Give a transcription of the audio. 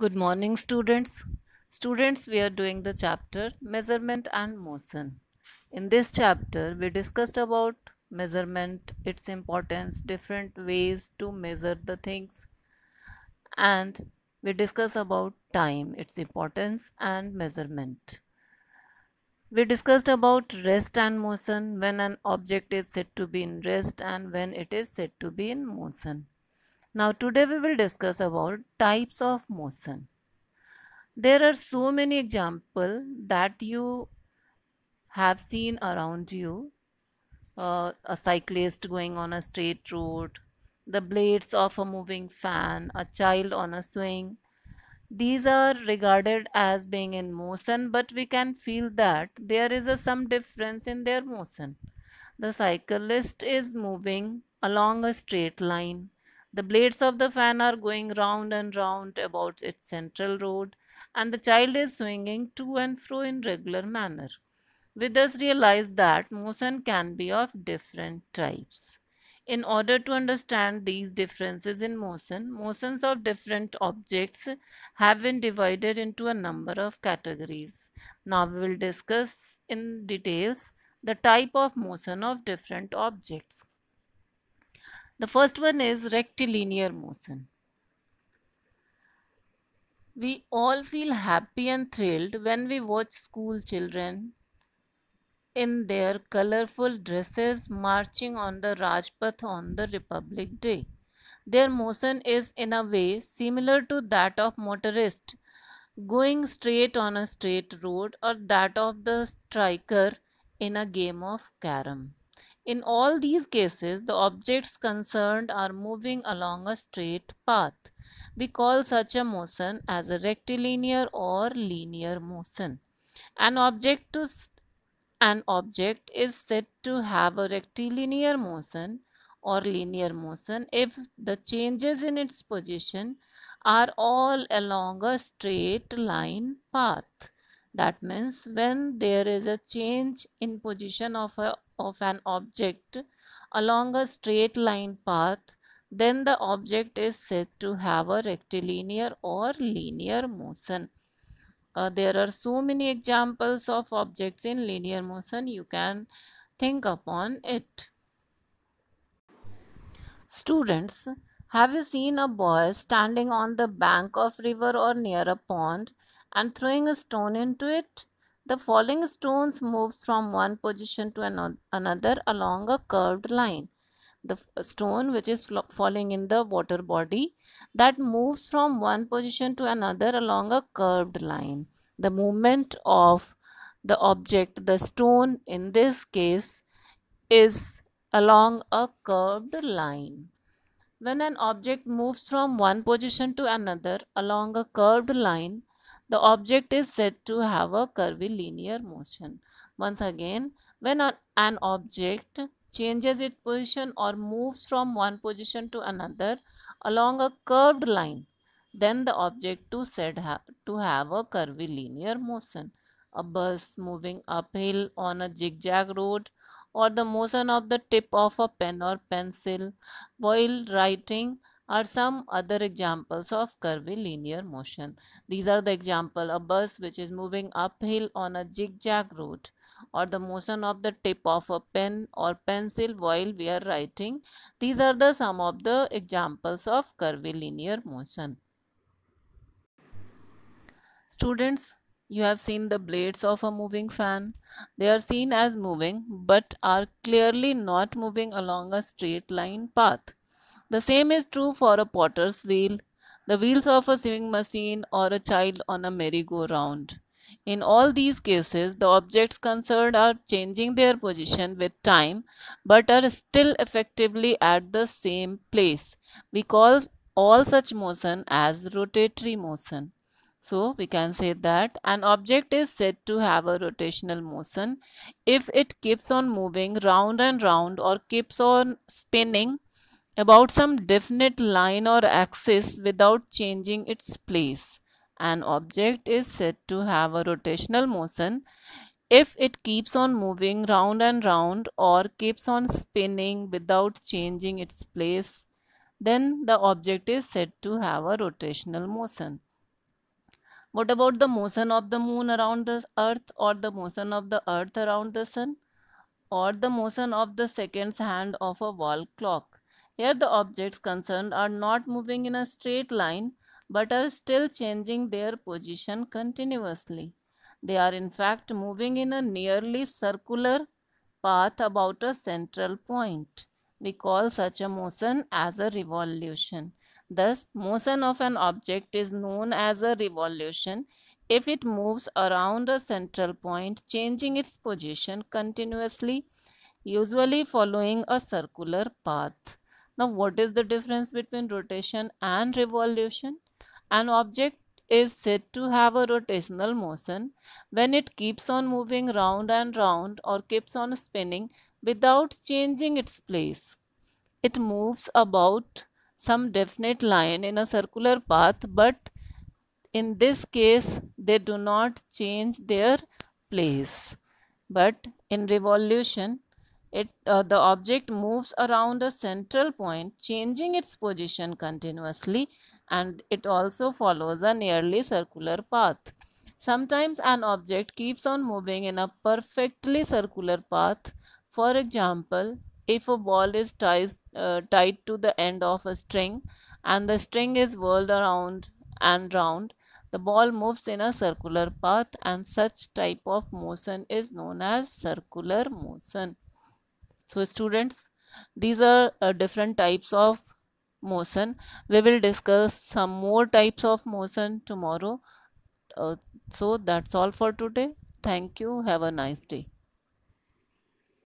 Good morning students. Students, we are doing the chapter measurement and motion. In this chapter, we discussed about measurement, its importance, different ways to measure the things and we discuss about time, its importance and measurement. We discussed about rest and motion, when an object is said to be in rest and when it is said to be in motion. Now today we will discuss about types of motion. There are so many example that you have seen around you. Uh, a cyclist going on a straight road, the blades of a moving fan, a child on a swing. These are regarded as being in motion but we can feel that there is a, some difference in their motion. The cyclist is moving along a straight line the blades of the fan are going round and round about its central rod, and the child is swinging to and fro in regular manner. We thus realize that motion can be of different types. In order to understand these differences in motion, motions of different objects have been divided into a number of categories. Now we will discuss in details the type of motion of different objects. The first one is rectilinear motion. We all feel happy and thrilled when we watch school children in their colorful dresses marching on the Rajpath on the Republic Day. Their motion is in a way similar to that of motorists going straight on a straight road or that of the striker in a game of carom. In all these cases, the objects concerned are moving along a straight path. We call such a motion as a rectilinear or linear motion. An object to an object is said to have a rectilinear motion or linear motion if the changes in its position are all along a straight line path. That means when there is a change in position of an of an object along a straight line path, then the object is said to have a rectilinear or linear motion. Uh, there are so many examples of objects in linear motion you can think upon it. Students, have you seen a boy standing on the bank of river or near a pond and throwing a stone into it? The falling stones move from one position to another along a curved line. The stone which is falling in the water body that moves from one position to another along a curved line. The movement of the object, the stone in this case, is along a curved line. When an object moves from one position to another along a curved line, the object is said to have a curvilinear motion. Once again, when an object changes its position or moves from one position to another along a curved line, then the object is said ha to have a curvilinear motion. A bus moving uphill on a zigzag road or the motion of the tip of a pen or pencil while writing are some other examples of curvilinear motion. These are the example a bus which is moving uphill on a zigzag route or the motion of the tip of a pen or pencil while we are writing. These are the some of the examples of curvilinear motion. Students, you have seen the blades of a moving fan. They are seen as moving but are clearly not moving along a straight line path. The same is true for a potter's wheel, the wheels of a sewing machine, or a child on a merry-go-round. In all these cases, the objects concerned are changing their position with time but are still effectively at the same place. We call all such motion as rotatory motion. So we can say that an object is said to have a rotational motion if it keeps on moving round and round or keeps on spinning about some definite line or axis without changing its place. An object is said to have a rotational motion if it keeps on moving round and round or keeps on spinning without changing its place then the object is said to have a rotational motion. What about the motion of the moon around the earth or the motion of the earth around the sun or the motion of the seconds hand of a wall clock? Here the objects concerned are not moving in a straight line but are still changing their position continuously. They are in fact moving in a nearly circular path about a central point. We call such a motion as a revolution. Thus, motion of an object is known as a revolution if it moves around a central point, changing its position continuously, usually following a circular path. Now, what is the difference between rotation and revolution? An object is said to have a rotational motion when it keeps on moving round and round or keeps on spinning without changing its place. It moves about some definite line in a circular path, but in this case, they do not change their place. But in revolution, it uh, the object moves around a central point changing its position continuously and it also follows a nearly circular path sometimes an object keeps on moving in a perfectly circular path for example if a ball is ties, uh, tied to the end of a string and the string is whirled around and round the ball moves in a circular path and such type of motion is known as circular motion so students, these are uh, different types of motion. We will discuss some more types of motion tomorrow. Uh, so that's all for today. Thank you. Have a nice day.